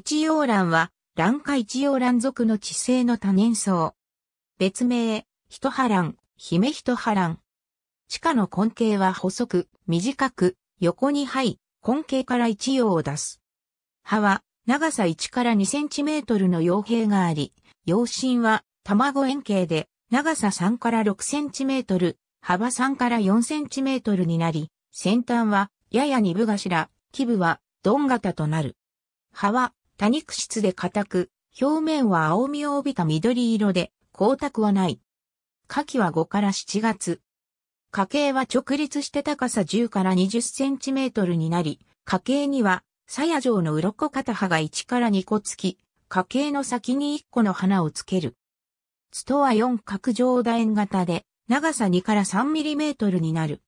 一葉蘭は、蘭花一葉蘭属の地性の多年草。別名、一葉蘭、姫一葉蘭。地下の根茎は細く、短く、横に這い、根茎から一葉を出す。葉は、長さ1から2センチメートルの葉平があり、葉芯は、卵円形で、長さ3から6センチメートル、幅3から4センチメートルになり、先端は、やや二部頭、基部は、ドン型となる。葉は、多肉質で硬く、表面は青みを帯びた緑色で、光沢はない。夏季は5から7月。家計は直立して高さ10から20センチメートルになり、家計には、鞘状の鱗片葉が1から2個つき、家計の先に1個の花をつける。ツトは4角状楕円型で、長さ2から3ミリメートルになる。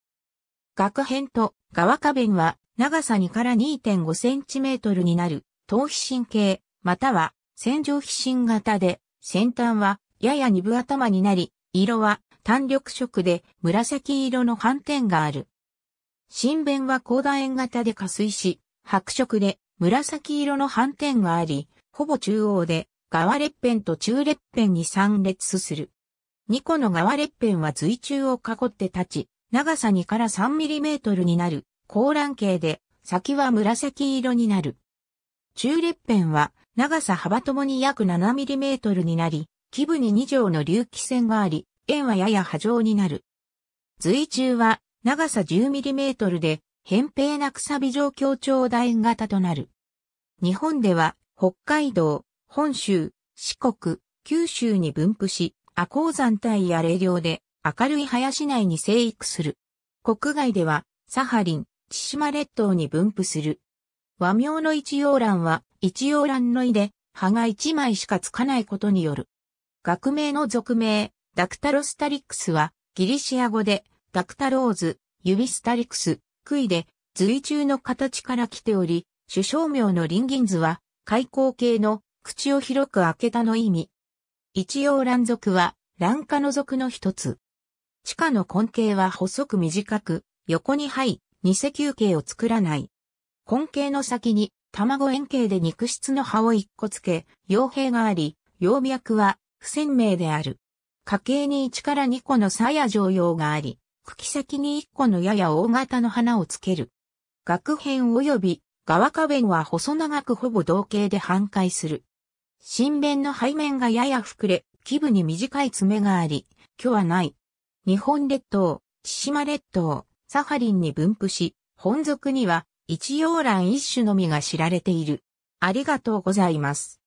額辺と側花弁は長さ2から2.5センチメートルになる頭皮神経、または線状皮疹型で、先端はやや二分頭になり、色は単緑色で紫色の斑点がある。神弁は高楕円型で下水し、白色で紫色の斑点があり、ほぼ中央で側裂片と中裂片に散列する。二個の側裂片は随中を囲って立ち、長さ2から3トルになる高卵形で先は紫色になる。中裂片は長さ幅ともに約7トルになり、基部に2畳の隆起線があり、円はやや波状になる。随中は長さ1 0トルで、扁平なくさび状協調楕円型となる。日本では北海道、本州、四国、九州に分布し、亜鉱山帯や霊涼で明るい林内に生育する。国外ではサハリン、千島列島に分布する。和名の一葉蘭は、一葉蘭の意で、葉が一枚しかつかないことによる。学名の俗名、ダクタロスタリックスは、ギリシア語で、ダクタローズ、指スタリックス、杭で、随中の形から来ており、首相名のリンギンズは、開口形の、口を広く開けたの意味。一葉蘭属は、蘭科の属の一つ。地下の根茎は細く短く、横に這い、二球形を作らない。根茎の先に卵円形で肉質の葉を一個つけ、傭兵があり、葉脈は不鮮明である。家系に1から2個の鞘状葉があり、茎先に1個のやや大型の花をつける。学辺及び側花弁は細長くほぼ同型で半壊する。新弁の背面がやや膨れ、基部に短い爪があり、虚はない。日本列島、千島列島、サハリンに分布し、本属には一葉蘭一種のみが知られている。ありがとうございます。